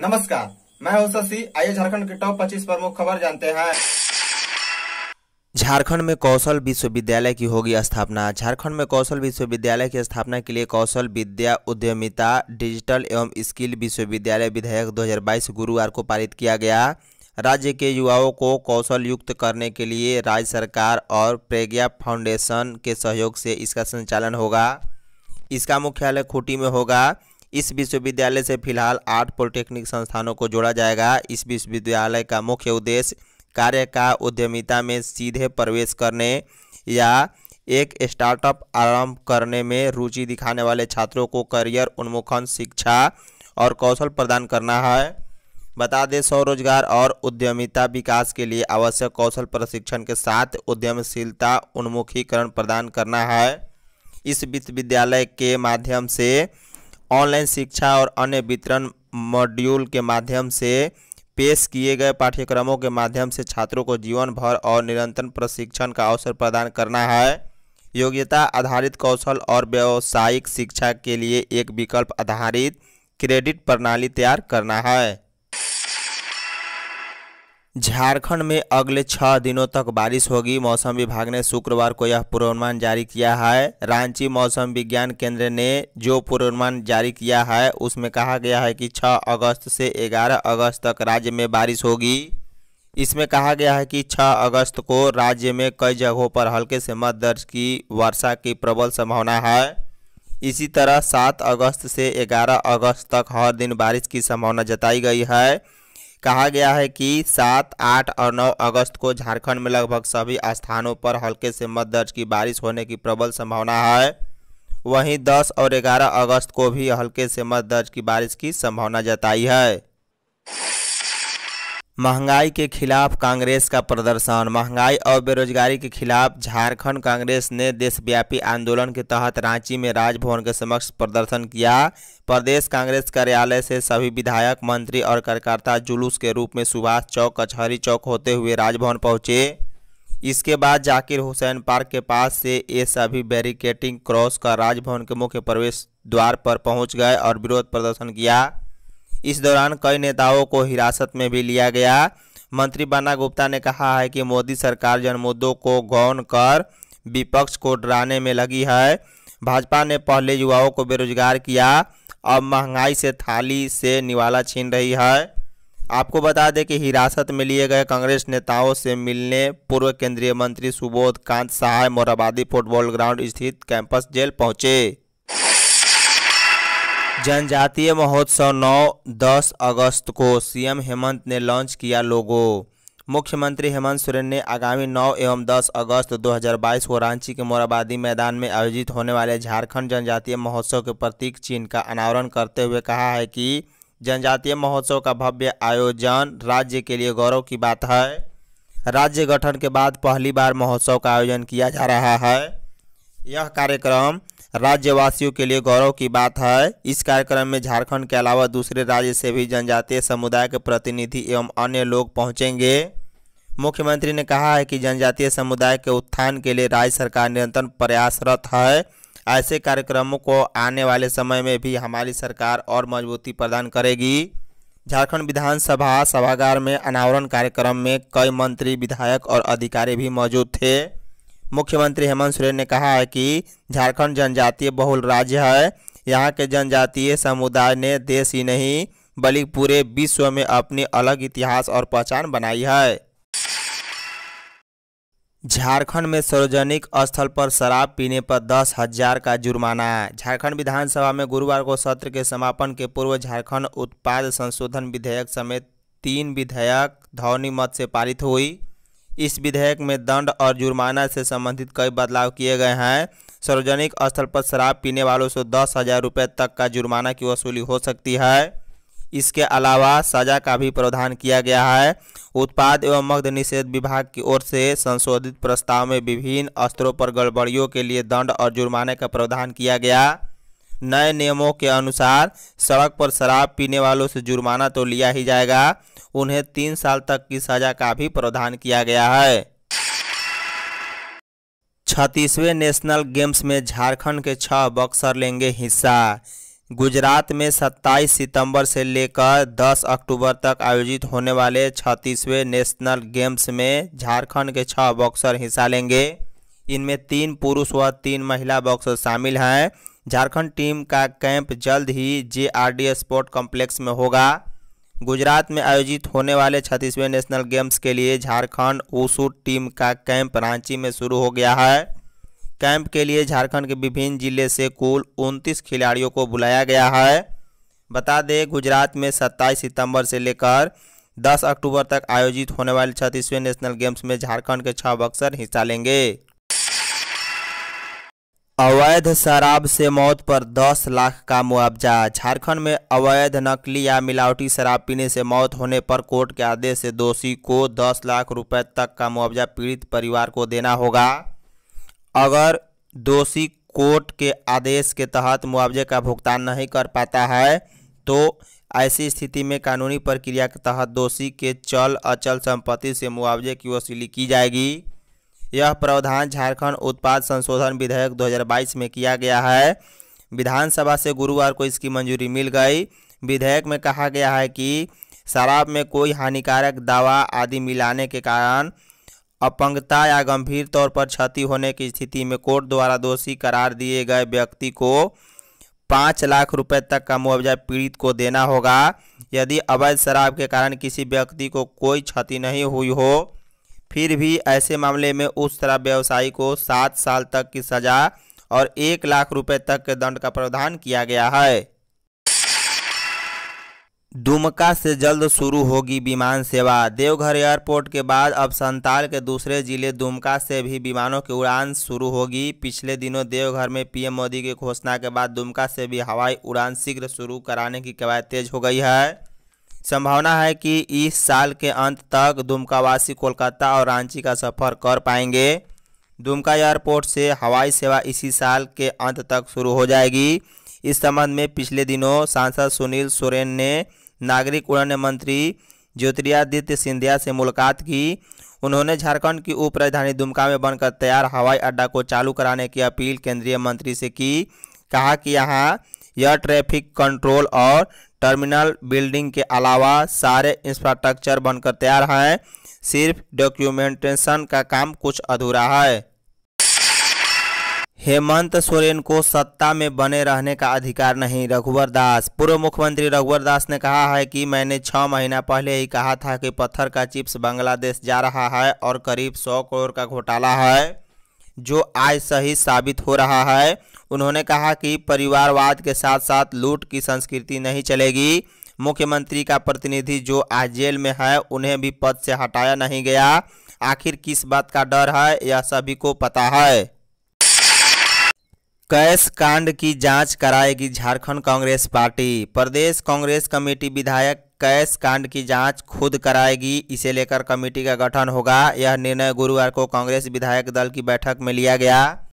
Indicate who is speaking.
Speaker 1: नमस्कार मैं हूं शशि आइए झारखंड के टॉप 25 प्रमुख खबर जानते हैं झारखंड में कौशल विश्वविद्यालय की होगी स्थापना झारखंड में कौशल विश्वविद्यालय की स्थापना के लिए कौशल विद्या उद्यमिता डिजिटल एवं स्किल विश्वविद्यालय विधेयक 2022 गुरुवार को पारित किया गया राज्य के युवाओं को कौशल युक्त करने के लिए राज्य सरकार और प्रेग्ञा फाउंडेशन के सहयोग से इसका संचालन होगा इसका मुख्यालय खूटी में होगा इस विश्वविद्यालय से फिलहाल आठ पॉलिटेक्निक संस्थानों को जोड़ा जाएगा इस विश्वविद्यालय का मुख्य उद्देश्य कार्य का उद्यमिता में सीधे प्रवेश करने या एक स्टार्टअप आरंभ करने में रुचि दिखाने वाले छात्रों को करियर उन्मुखन शिक्षा और कौशल प्रदान करना है बता दें स्वरोजगार और उद्यमिता विकास के लिए आवश्यक कौशल प्रशिक्षण के साथ उद्यमशीलता उन्मुखीकरण प्रदान करना है इस विश्वविद्यालय के माध्यम से ऑनलाइन शिक्षा और अन्य वितरण मॉड्यूल के माध्यम से पेश किए गए पाठ्यक्रमों के माध्यम से छात्रों को जीवन भर और निरंतर प्रशिक्षण का अवसर प्रदान करना है योग्यता आधारित कौशल और व्यावसायिक शिक्षा के लिए एक विकल्प आधारित क्रेडिट प्रणाली तैयार करना है झारखंड में अगले छह दिनों तक बारिश होगी मौसम विभाग ने शुक्रवार को यह पूर्वानुमान जारी किया है रांची मौसम विज्ञान केंद्र ने जो पूर्वानुमान जारी किया है उसमें कहा गया है कि 6 अगस्त से 11 अगस्त तक राज्य में बारिश होगी इसमें कहा गया है कि 6 अगस्त को राज्य में कई जगहों पर हल्के से मत दर्ज की वर्षा की प्रबल संभावना है इसी तरह 7 अगस्त से 11 अगस्त तक हर दिन बारिश की संभावना जताई गई है कहा गया है कि सात आठ और नौ अगस्त को झारखंड में लगभग सभी स्थानों पर हल्के से मध्य दर्ज की बारिश होने की प्रबल संभावना है वहीं 10 और 11 अगस्त को भी हल्के से मध्य दर्ज की बारिश की संभावना जताई है महंगाई के खिलाफ कांग्रेस का प्रदर्शन महंगाई और बेरोजगारी के खिलाफ झारखंड कांग्रेस ने देशव्यापी आंदोलन के तहत रांची में राजभवन के समक्ष प्रदर्शन किया प्रदेश कांग्रेस कार्यालय से सभी विधायक मंत्री और कार्यकर्ता जुलूस के रूप में सुभाष चौक कचहरी चौक होते हुए राजभवन पहुंचे इसके बाद जाकिर हुसैन पार्क के पास से ये सभी बैरिकेटिंग क्रॉस कर राजभवन के मुख्य प्रवेश द्वार पर पहुँच गए और विरोध प्रदर्शन किया इस दौरान कई नेताओं को हिरासत में भी लिया गया मंत्री बन्ना गुप्ता ने कहा है कि मोदी सरकार जन मुद्दों को गौन कर विपक्ष को डराने में लगी है भाजपा ने पहले युवाओं को बेरोजगार किया अब महंगाई से थाली से निवाला छीन रही है आपको बता दें कि हिरासत में लिए गए कांग्रेस नेताओं से मिलने पूर्व केंद्रीय मंत्री सुबोध कांत सहाय मोराबादी फुटबॉल ग्राउंड स्थित कैंपस जेल पहुंचे जनजातीय महोत्सव 9-10 अगस्त को सीएम हेमंत ने लॉन्च किया लोगो मुख्यमंत्री हेमंत सोरेन ने आगामी 9 एवं 10 अगस्त 2022 को रांची के मोराबादी मैदान में आयोजित होने वाले झारखंड जनजातीय महोत्सव के प्रतीक चिन्ह का अनावरण करते हुए कहा है कि जनजातीय महोत्सव का भव्य आयोजन राज्य के लिए गौरव की बात है राज्य गठन के बाद पहली बार महोत्सव का आयोजन किया जा रहा है यह कार्यक्रम राज्यवासियों के लिए गौरव की बात है इस कार्यक्रम में झारखंड के अलावा दूसरे राज्य से भी जनजातीय समुदाय के प्रतिनिधि एवं अन्य लोग पहुंचेंगे मुख्यमंत्री ने कहा है कि जनजातीय समुदाय के उत्थान के लिए राज्य सरकार निरंतर प्रयासरत है ऐसे कार्यक्रमों को आने वाले समय में भी हमारी सरकार और मजबूती प्रदान करेगी झारखंड विधानसभा सभागार में अनावरण कार्यक्रम में कई मंत्री विधायक और अधिकारी भी मौजूद थे मुख्यमंत्री हेमंत सोरेन ने कहा है कि झारखंड जनजातीय बहुल राज्य है यहाँ के जनजातीय समुदाय ने देश ही नहीं बल्कि पूरे विश्व में अपनी अलग इतिहास और पहचान बनाई है झारखंड में सार्वजनिक स्थल पर शराब पीने पर दस हजार का जुर्माना झारखंड विधानसभा में गुरुवार को सत्र के समापन के पूर्व झारखंड उत्पाद संशोधन विधेयक समेत तीन विधेयक ध्वनि मत से पारित हुई इस विधेयक में दंड और जुर्माना से संबंधित कई बदलाव किए गए हैं सार्वजनिक स्थल पर शराब पीने वालों से दस हज़ार रुपये तक का जुर्माना की वसूली हो सकती है इसके अलावा सजा का भी प्रावधान किया गया है उत्पाद एवं मग्ध निषेध विभाग की ओर से संशोधित प्रस्ताव में विभिन्न स्तरों पर गड़बड़ियों के लिए दंड और जुर्माने का प्रावधान किया गया नए नियमों के अनुसार सड़क पर शराब पीने वालों से जुर्माना तो लिया ही जाएगा उन्हें तीन साल तक की सजा का भी प्रावधान किया गया है छत्तीसवें नेशनल गेम्स में झारखंड के छह बॉक्सर लेंगे हिस्सा गुजरात में 27 सितंबर से लेकर 10 अक्टूबर तक आयोजित होने वाले छत्तीसवें नेशनल गेम्स में झारखंड के छह बॉक्सर हिस्सा लेंगे इनमें तीन पुरुष व तीन महिला बॉक्सर शामिल हैं झारखंड टीम का कैंप जल्द ही डी स्पोर्ट कॉम्प्लेक्स में होगा गुजरात में आयोजित होने वाले छत्तीसवें नेशनल गेम्स के लिए झारखंड ओसू टीम का कैंप रांची में शुरू हो गया है कैंप के लिए झारखंड के विभिन्न जिले से कुल उनतीस खिलाड़ियों को बुलाया गया है बता दें गुजरात में 27 सितंबर से लेकर 10 अक्टूबर तक आयोजित होने वाले छत्तीसवें नेशनल गेम्स में झारखंड के छह बक्सर हिस्सा लेंगे अवैध शराब से मौत पर 10 लाख का मुआवजा झारखंड में अवैध नकली या मिलावटी शराब पीने से मौत होने पर कोर्ट के आदेश से दोषी को 10 लाख रुपए तक का मुआवजा पीड़ित परिवार को देना होगा अगर दोषी कोर्ट के आदेश के तहत मुआवजे का भुगतान नहीं कर पाता है तो ऐसी स्थिति में कानूनी प्रक्रिया के तहत दोषी के चल अचल संपत्ति से मुआवजे की वसूली की जाएगी यह प्रावधान झारखंड उत्पाद संशोधन विधेयक 2022 में किया गया है विधानसभा से गुरुवार को इसकी मंजूरी मिल गई विधेयक में कहा गया है कि शराब में कोई हानिकारक दवा आदि मिलाने के कारण अपंगता या गंभीर तौर पर क्षति होने की स्थिति में कोर्ट द्वारा दोषी करार दिए गए व्यक्ति को पाँच लाख रुपए तक का मुआवजा पीड़ित को देना होगा यदि अवैध शराब के कारण किसी व्यक्ति को कोई क्षति नहीं हुई हो फिर भी ऐसे मामले में उस तरह व्यवसायी को सात साल तक की सजा और एक लाख रुपए तक के दंड का प्रावधान किया गया है दुमका से जल्द शुरू होगी विमान सेवा देवघर एयरपोर्ट के बाद अब संताल के दूसरे जिले दुमका से भी विमानों की उड़ान शुरू होगी पिछले दिनों देवघर में पीएम मोदी की घोषणा के बाद दुमका से भी हवाई उड़ान शीघ्र शुरू कराने की कवायद तेज हो गई है संभावना है कि इस साल के अंत तक दुमकावासी कोलकाता और रांची का सफर कर पाएंगे दुमका एयरपोर्ट से हवाई सेवा इसी साल के अंत तक शुरू हो जाएगी इस संबंध में पिछले दिनों सांसद सुनील सोरेन ने नागरिक उड़न मंत्री ज्योतिरादित्य सिंधिया से मुलाकात की उन्होंने झारखंड की उप राजधानी दुमका में बनकर तैयार हवाई अड्डा को चालू कराने की अपील केंद्रीय मंत्री से की कहा कि यहाँ यह ट्रैफिक कंट्रोल और टर्मिनल बिल्डिंग के अलावा सारे इंफ्रास्ट्रक्चर बनकर तैयार हैं सिर्फ डॉक्यूमेंटेशन का काम कुछ अधूरा है हेमंत सोरेन को सत्ता में बने रहने का अधिकार नहीं रघुवर दास पूर्व मुख्यमंत्री रघुवर दास ने कहा है कि मैंने छः महीना पहले ही कहा था कि पत्थर का चिप्स बांग्लादेश जा रहा है और करीब सौ करोड़ का घोटाला है जो आज सही साबित हो रहा है उन्होंने कहा कि परिवारवाद के साथ साथ लूट की संस्कृति नहीं चलेगी मुख्यमंत्री का प्रतिनिधि जो आज जेल में है उन्हें भी पद से हटाया नहीं गया आखिर किस बात का डर है यह सभी को पता है कैश कांड की जांच कराएगी झारखंड कांग्रेस पार्टी प्रदेश कांग्रेस कमेटी विधायक कैश कांड की जांच खुद कराएगी इसे लेकर कमेटी का गठन होगा यह निर्णय गुरुवार को कांग्रेस विधायक दल की बैठक में लिया गया